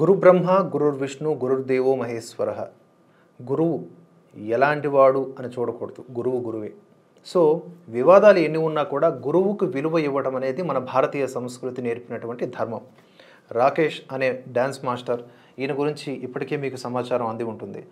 గురు బ్రహ్మ గురుర్విష్ణు గురుర్దేవో మహేశ్వర గురువు ఎలాంటివాడు అని చూడకూడదు గురువు గురువే సో వివాదాలు ఎన్ని ఉన్నా కూడా గురువుకు విలువ ఇవ్వడం అనేది మన భారతీయ సంస్కృతి నేర్పినటువంటి ధర్మం రాకేష్ అనే డ్యాన్స్ మాస్టర్ ఈయన గురించి ఇప్పటికే మీకు సమాచారం అంది ఉంటుంది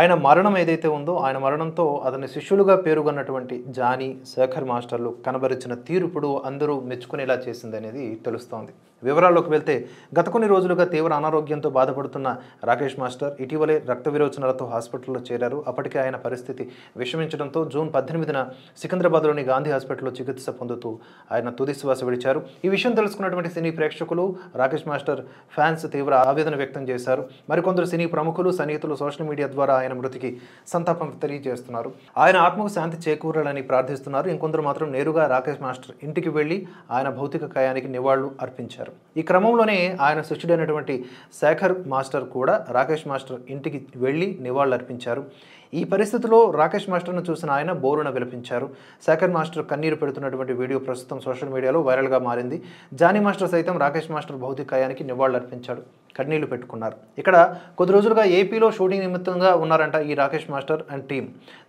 ఆయన మరణం ఏదైతే ఉందో ఆయన మరణంతో అతని శిష్యులుగా పేరుగొన్నటువంటి జానీ శేఖర్ మాస్టర్లు కనబరిచిన తీర్పుడు అందరూ మెచ్చుకునేలా చేసిందనేది తెలుస్తోంది వివరాల్లోకి వెళ్తే గత కొన్ని రోజులుగా తీవ్ర అనారోగ్యంతో బాధపడుతున్న రాకేష్ మాస్టర్ ఇటీవలే రక్త విరోచనలతో హాస్పిటల్లో చేరారు అప్పటికే ఆయన పరిస్థితి విషమించడంతో జూన్ పద్దెనిమిదిన సికింద్రాబాద్లోని గాంధీ హాస్పిటల్లో చికిత్స పొందుతూ ఆయన తుది శ్వాస విడిచారు ఈ విషయం తెలుసుకున్నటువంటి సినీ ప్రేక్షకులు రాకేష్ మాస్టర్ ఫ్యాన్స్ తీవ్ర ఆవేదన వ్యక్తం చేశారు మరికొందరు సినీ ప్రముఖులు సన్నిహితులు సోషల్ మీడియా ద్వారా ఆయన మృతికి సంతాపం తెలియజేస్తున్నారు ఆయన ఆత్మకు శాంతి చేకూరాలని ప్రార్థిస్తున్నారు ఇంకొందరు మాత్రం నేరుగా రాకేష్ మాస్టర్ ఇంటికి వెళ్ళి ఆయన భౌతిక కాయానికి నివాళులు అర్పించారు చేశారు ఈ క్రమంలోనే ఆయన శిష్యుడైనటువంటి శేఖర్ మాస్టర్ కూడా రాకేష్ మాస్టర్ ఇంటికి వెళ్ళి నివాళులర్పించారు ఈ పరిస్థితిలో రాకేష్ మాస్టర్ను చూసిన ఆయన బోరున విలపించారు శేఖర్ మాస్టర్ కన్నీరు పెడుతున్నటువంటి వీడియో ప్రస్తుతం సోషల్ మీడియాలో వైరల్గా మారింది జానీ మాస్టర్ సైతం రాకేష్ మాస్టర్ భౌతికాయానికి నివాళులర్పించాడు కన్నీళ్లు పెట్టుకున్నారు ఇక్కడ కొద్ది రోజులుగా ఏపీలో షూటింగ్ నిమిత్తంగా ఉన్నారంట ఈ రాకేష్ మాస్టర్ అండ్ టీం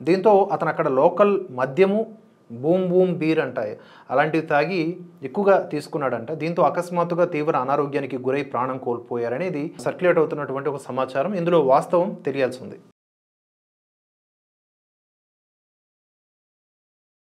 దీంతో అతను అక్కడ లోకల్ మద్యము బూమ్ బూమ్ బీర్ అంటాయి అలాంటివి తాగి ఎక్కువగా తీసుకున్నాడంట దీంతో అకస్మాత్తుగా తీవ్ర అనారోగ్యానికి గురై ప్రాణం కోల్పోయారనేది సర్క్యులేట్ అవుతున్నటువంటి ఒక సమాచారం ఇందులో వాస్తవం తెలియాల్సి ఉంది